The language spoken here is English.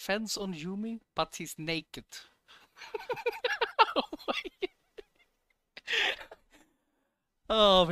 fans on Yumi, but he's naked. oh, my. oh,